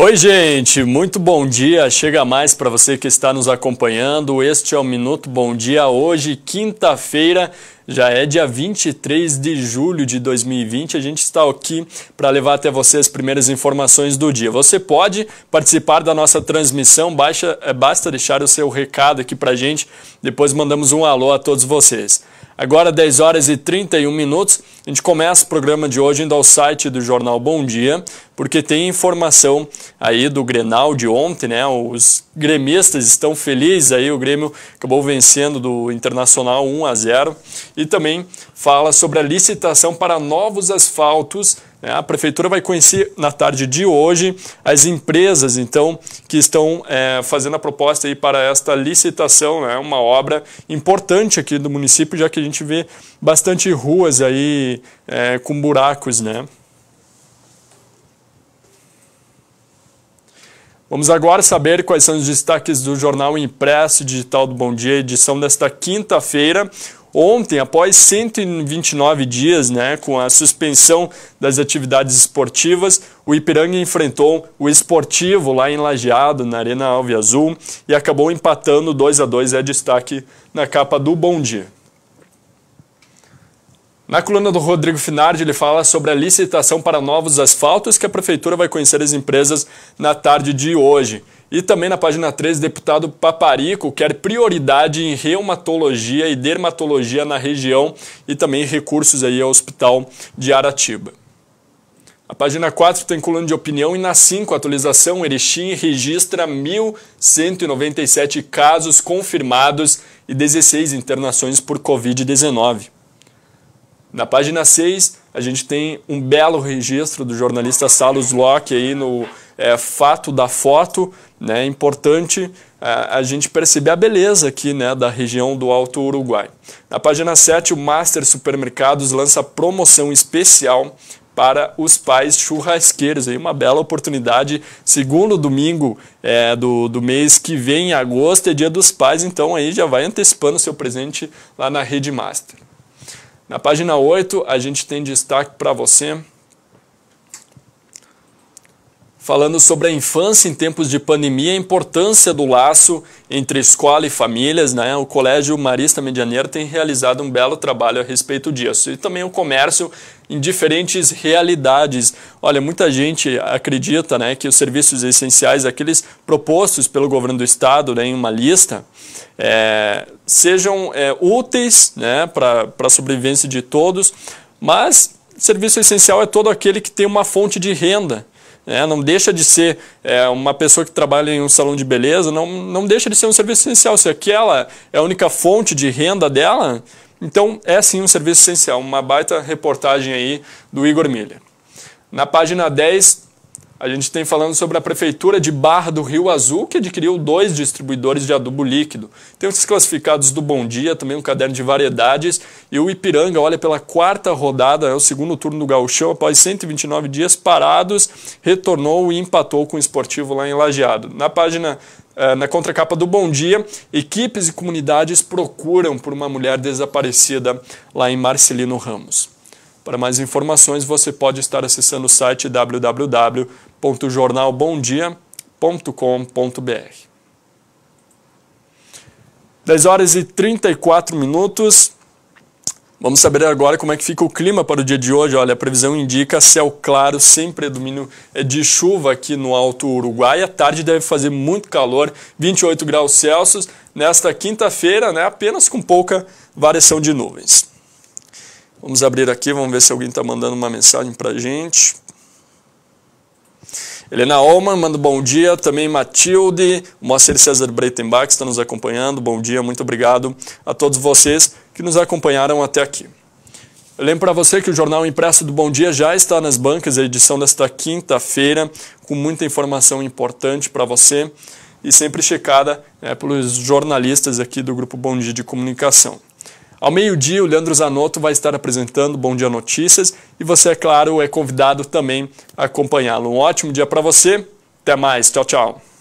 Oi, gente, muito bom dia. Chega mais para você que está nos acompanhando. Este é o Minuto Bom Dia. Hoje, quinta-feira, já é dia 23 de julho de 2020. A gente está aqui para levar até você as primeiras informações do dia. Você pode participar da nossa transmissão, baixa, é, basta deixar o seu recado aqui para a gente. Depois mandamos um alô a todos vocês. Agora, 10 horas e 31 minutos, a gente começa o programa de hoje indo ao site do jornal Bom Dia, porque tem informação aí do Grenal de ontem, né? Os gremistas estão felizes aí, o Grêmio acabou vencendo do Internacional 1 a 0 e também fala sobre a licitação para novos asfaltos. Né? A prefeitura vai conhecer na tarde de hoje as empresas, então, que estão é, fazendo a proposta aí para esta licitação. É né? uma obra importante aqui do município, já que a gente vê bastante ruas aí é, com buracos, né? Vamos agora saber quais são os destaques do jornal impresso digital do Bom Dia, edição desta quinta-feira. Ontem, após 129 dias né, com a suspensão das atividades esportivas, o Ipiranga enfrentou o Esportivo lá em Lajeado, na Arena Alve Azul, e acabou empatando 2 a 2 é destaque na capa do Bom Dia. Na coluna do Rodrigo Finardi, ele fala sobre a licitação para novos asfaltos que a prefeitura vai conhecer as empresas na tarde de hoje. E também na página 13, deputado Paparico quer prioridade em reumatologia e dermatologia na região e também recursos aí ao Hospital de Aratiba. A página 4 tem coluna de opinião e na 5, atualização, Erechim registra 1.197 casos confirmados e 16 internações por Covid-19. Na página 6, a gente tem um belo registro do jornalista Salos Locke aí no é, Fato da Foto, né? É importante a, é, a gente perceber a beleza aqui né, da região do Alto Uruguai. Na página 7, o Master Supermercados lança promoção especial para os pais churrasqueiros. Aí uma bela oportunidade, segundo domingo é, do, do mês que vem, agosto, é dia dos pais, então aí já vai antecipando seu presente lá na Rede Master. Na página 8, a gente tem destaque para você falando sobre a infância em tempos de pandemia, a importância do laço entre escola e famílias. Né? O Colégio Marista Medianeira tem realizado um belo trabalho a respeito disso. E também o comércio em diferentes realidades. Olha, muita gente acredita né, que os serviços essenciais, aqueles propostos pelo governo do Estado né, em uma lista, é, sejam é, úteis né, para a sobrevivência de todos, mas serviço essencial é todo aquele que tem uma fonte de renda. É, não deixa de ser é, uma pessoa que trabalha em um salão de beleza, não, não deixa de ser um serviço essencial. Se aquela é a única fonte de renda dela, então é sim um serviço essencial. Uma baita reportagem aí do Igor Milha. Na página 10, a gente tem falando sobre a Prefeitura de Barra do Rio Azul, que adquiriu dois distribuidores de adubo líquido. Tem os classificados do Bom Dia, também um caderno de variedades. E o Ipiranga olha pela quarta rodada, é o segundo turno do Gauchão, após 129 dias parados, retornou e empatou com o esportivo lá em Lajeado. Na página eh, na contracapa do Bom Dia, equipes e comunidades procuram por uma mulher desaparecida lá em Marcelino Ramos. Para mais informações, você pode estar acessando o site www www.jornalbomdia.com.br. 10 horas e 34 minutos. Vamos saber agora como é que fica o clima para o dia de hoje. Olha, a previsão indica céu claro, sem predomínio eh, de chuva aqui no Alto Uruguai. a tarde deve fazer muito calor, 28 graus Celsius. Nesta quinta-feira, né, apenas com pouca variação de nuvens. Vamos abrir aqui, vamos ver se alguém está mandando uma mensagem para a gente. Helena Olman manda bom dia, também Matilde, o Moacir César Breitenbach está nos acompanhando, bom dia, muito obrigado a todos vocês que nos acompanharam até aqui. Eu lembro para você que o Jornal Impresso do Bom Dia já está nas bancas, a edição desta quinta-feira, com muita informação importante para você e sempre checada né, pelos jornalistas aqui do Grupo Bom Dia de Comunicação. Ao meio-dia, o Leandro Zanotto vai estar apresentando Bom Dia Notícias e você, é claro, é convidado também a acompanhá-lo. Um ótimo dia para você. Até mais. Tchau, tchau.